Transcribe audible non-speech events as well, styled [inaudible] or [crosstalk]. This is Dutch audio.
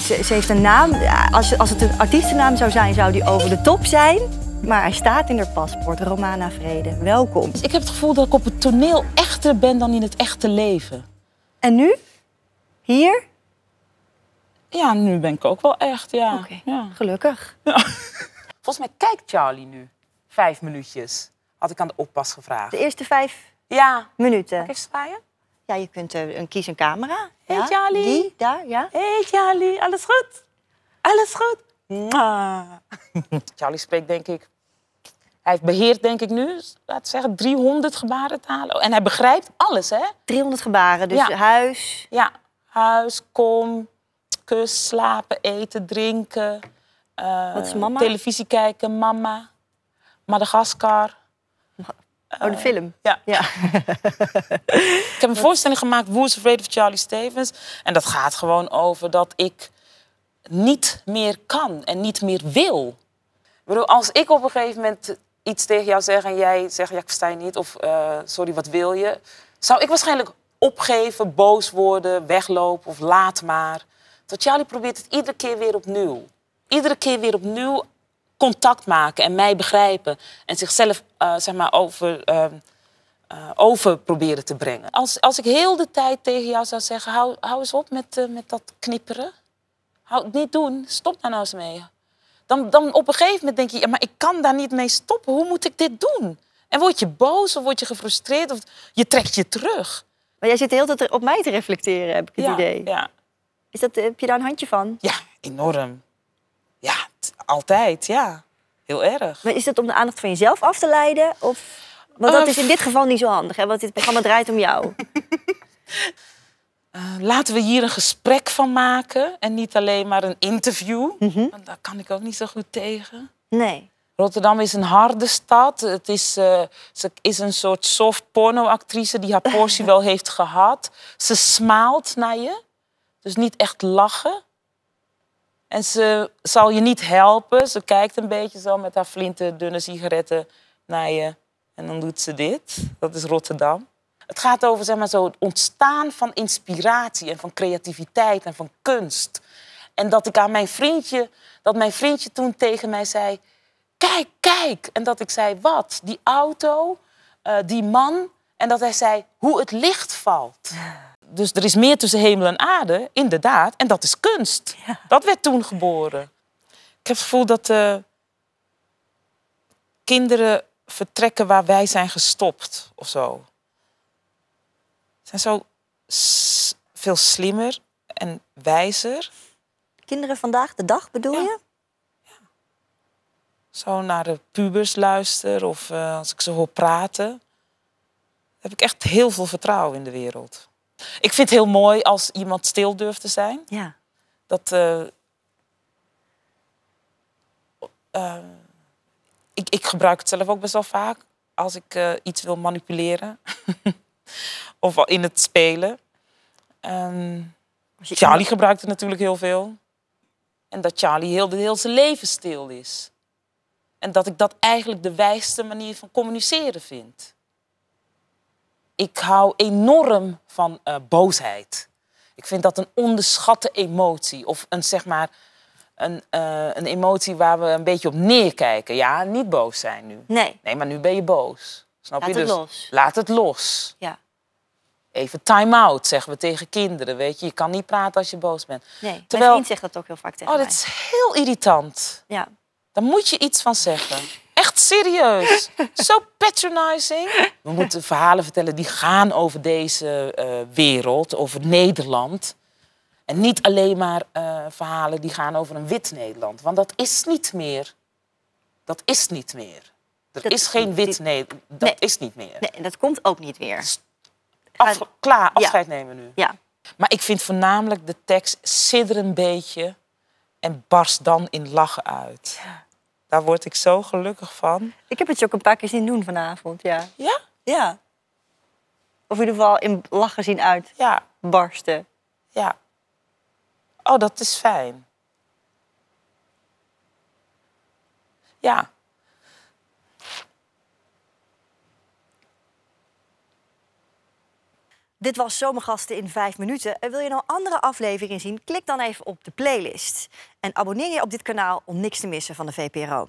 ze, ze, heeft een naam. Als, als het een artiestennaam zou zijn, zou die over de top zijn. Maar hij staat in haar paspoort, Romana Vrede. Welkom. Ik heb het gevoel dat ik op het toneel echter ben dan in het echte leven. En nu? Hier? Ja, nu ben ik ook wel echt, ja. ja. gelukkig. [laughs] Volgens mij kijkt Charlie nu vijf minuutjes. Had ik aan de oppas gevraagd. De eerste vijf ja. minuten. ik draaien? Ja, je kunt eh, een, kies een camera. Hey ja, Charlie. Die, daar, ja. Hey Charlie, alles goed? Alles goed? [laughs] Charlie spreekt denk ik... Hij beheert denk ik nu, laat zeggen, 300 gebarentalen. En hij begrijpt alles, hè? 300 gebaren, dus huis... Ja, huis, kom, kus, slapen, eten, drinken... Wat is eh, mama? Televisie kijken, mama. Madagaskar. Oh, de film? Ja. [laughs] ik heb een voorstelling gemaakt, Who's Afraid of Charlie Stevens. En dat gaat gewoon over dat ik niet meer kan en niet meer wil. Ik bedoel, als ik op een gegeven moment iets tegen jou zeg en jij zegt, ja, ik versta je niet, of eh, sorry, wat wil je? Zou ik waarschijnlijk opgeven, boos worden, weglopen of laat maar. Tot Charlie probeert het iedere keer weer opnieuw. Iedere keer weer opnieuw contact maken en mij begrijpen. En zichzelf eh, zeg maar over, ehm, eh, over proberen te brengen. Als, als ik heel de tijd tegen jou zou zeggen, hou, hou eens op met, eh, met dat knipperen. Hou het niet doen, stop daar nou eens mee. Dan, dan op een gegeven moment denk je, ja, maar ik kan daar niet mee stoppen. Hoe moet ik dit doen? En word je boos of word je gefrustreerd of je trekt je terug. Maar jij zit de tijd op mij te reflecteren, heb ik het idee. Ja. Is dat, heb je daar een handje van? Ja, enorm. Altijd, ja. Heel erg. Maar is dat om de aandacht van jezelf af te leiden? Of... Want dat is in dit geval niet zo handig, hè? want dit programma draait om jou. [laughs] Eh, laten we hier een gesprek van maken en niet alleen maar een interview. Mhm. Want daar kan ik ook niet zo goed tegen. Nee. Rotterdam is een harde stad. Het is, eh, ze is een soort soft pornoactrice die haar [laughs] portie wel heeft gehad. Ze smaalt naar je. Dus niet echt lachen. En ze zal je niet helpen. Ze kijkt een beetje zo met haar flinten, dunne sigaretten naar je. En dan doet ze dit. Dat is Rotterdam. Het gaat over zeg maar, zo het ontstaan van inspiratie en van creativiteit en van kunst. En dat ik aan mijn vriendje, dat mijn vriendje toen tegen mij zei: Kijk, kijk. En dat ik zei: Wat? Die auto, eh, die man. En dat hij zei: Hoe het licht valt. Dus er is meer tussen hemel en aarde, inderdaad. En dat is kunst. Dat werd toen geboren. Ik heb het gevoel dat eh, kinderen vertrekken waar wij zijn gestopt of zo. Ze zijn zo veel slimmer en wijzer. Kinderen vandaag de dag bedoel je? Ja. Zo naar de pubers luister of eh, als ik ze hoor praten. Heb ik echt heel veel vertrouwen in de wereld. Ik vind het heel mooi als iemand stil durft te zijn. Ja. Dat. Eh, eh, ik, ik, gebruik het zelf ook best wel vaak als ik eh, iets wil manipuleren [laughs] of in het spelen. Charlie gebruikt het natuurlijk heel veel. En dat Charlie heel, heel zijn leven stil is. En dat ik dat eigenlijk de wijste manier van communiceren vind. Ik hou enorm van eh, boosheid. Ik vind dat een onderschatte emotie. Of een, zeg maar, een, eh, een emotie waar we een beetje op neerkijken. Ja, niet boos zijn nu. Nee. Nee, maar nu ben je boos. Snap Laat je? Dus het los. Laat het los. Ja. Even time-out, zeggen we tegen kinderen. Weet je, je kan niet praten als je boos bent. Nee, Terwijl... mijn zegt dat ook heel vaak tegen oh, mij. Oh, dat is heel irritant. Ja. Daar moet je iets van zeggen serieus. Zo patronizing. We moeten verhalen vertellen die gaan over deze eh, wereld, over Nederland. En niet alleen maar eh, verhalen die gaan over een wit Nederland. Want dat is niet meer. Dat is niet meer. Er is geen wit Nederland. Dat is niet meer. Nee, dat komt ook niet meer. Dus Af, klaar, afscheid nemen nu. Ja. Maar ik vind voornamelijk de tekst sidder een beetje en barst dan in lachen uit. Ja daar word ik zo gelukkig van. Ik heb het je ook een paar keer zien doen vanavond, ja. Ja? Ja. Of in ieder geval in lachen zien uit. Ja. Barsten. Ja. Oh, dat is fijn. Ja. Dit was Zomergasten in 5 minuten. En wil je nou andere afleveringen zien? Klik dan even op de playlist. En abonneer je op dit kanaal om niks te missen van de VPRO.